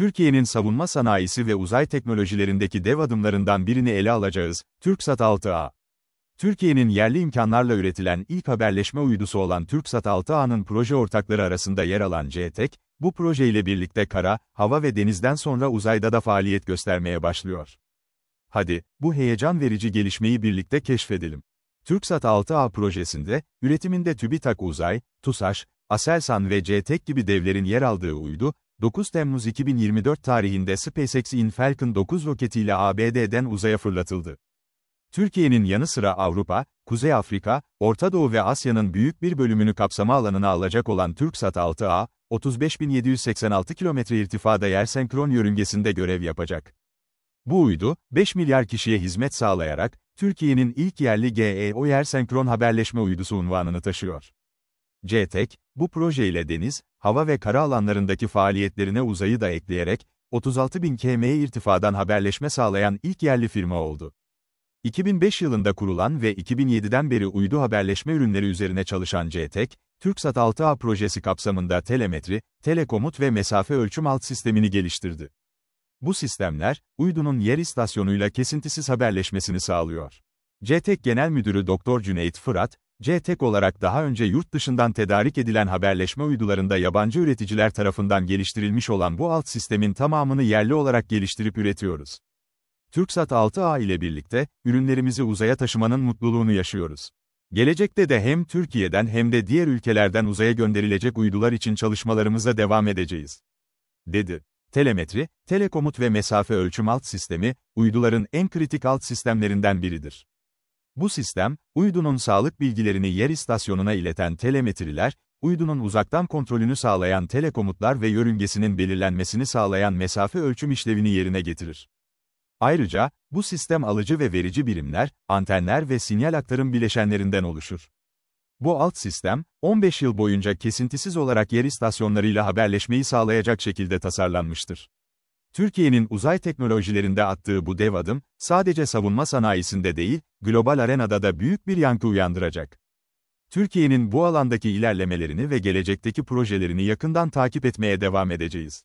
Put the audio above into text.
Türkiye'nin savunma sanayisi ve uzay teknolojilerindeki dev adımlarından birini ele alacağız, TürkSat 6A. Türkiye'nin yerli imkanlarla üretilen ilk haberleşme uydusu olan TürkSat 6A'nın proje ortakları arasında yer alan Cetek, bu projeyle birlikte kara, hava ve denizden sonra uzayda da faaliyet göstermeye başlıyor. Hadi, bu heyecan verici gelişmeyi birlikte keşfedelim. TürkSat 6A projesinde, üretiminde TÜBİTAK Uzay, TUSAŞ, Aselsan ve CTEK gibi devlerin yer aldığı uydu, 9 Temmuz 2024 tarihinde SpaceX'in Falcon 9 roketiyle ABD'den uzaya fırlatıldı. Türkiye'nin yanı sıra Avrupa, Kuzey Afrika, Orta Doğu ve Asya'nın büyük bir bölümünü kapsama alanına alacak olan TürkSat 6A, 35.786 kilometre irtifada yer senkron yörüngesinde görev yapacak. Bu uydu, 5 milyar kişiye hizmet sağlayarak, Türkiye'nin ilk yerli GEO yer senkron haberleşme uydusu unvanını taşıyor. Cetek, bu projeyle deniz, hava ve kara alanlarındaki faaliyetlerine uzayı da ekleyerek, 36 bin km irtifadan haberleşme sağlayan ilk yerli firma oldu. 2005 yılında kurulan ve 2007'den beri uydu haberleşme ürünleri üzerine çalışan Cetek, TürkSat 6A projesi kapsamında telemetri, telekomut ve mesafe ölçüm alt sistemini geliştirdi. Bu sistemler, uydunun yer istasyonuyla kesintisiz haberleşmesini sağlıyor. Cetek Genel Müdürü Doktor Cüneyt Fırat, CTEK olarak daha önce yurt dışından tedarik edilen haberleşme uydularında yabancı üreticiler tarafından geliştirilmiş olan bu alt sistemin tamamını yerli olarak geliştirip üretiyoruz. TürkSat 6A ile birlikte, ürünlerimizi uzaya taşımanın mutluluğunu yaşıyoruz. Gelecekte de hem Türkiye'den hem de diğer ülkelerden uzaya gönderilecek uydular için çalışmalarımıza devam edeceğiz. Dedi. Telemetri, telekomut ve mesafe ölçüm alt sistemi, uyduların en kritik alt sistemlerinden biridir. Bu sistem, uydunun sağlık bilgilerini yer istasyonuna ileten telemetriler, uydunun uzaktan kontrolünü sağlayan telekomutlar ve yörüngesinin belirlenmesini sağlayan mesafe ölçüm işlevini yerine getirir. Ayrıca, bu sistem alıcı ve verici birimler, antenler ve sinyal aktarım bileşenlerinden oluşur. Bu alt sistem, 15 yıl boyunca kesintisiz olarak yer istasyonlarıyla haberleşmeyi sağlayacak şekilde tasarlanmıştır. Türkiye'nin uzay teknolojilerinde attığı bu dev adım, sadece savunma sanayisinde değil, global arenada da büyük bir yankı uyandıracak. Türkiye'nin bu alandaki ilerlemelerini ve gelecekteki projelerini yakından takip etmeye devam edeceğiz.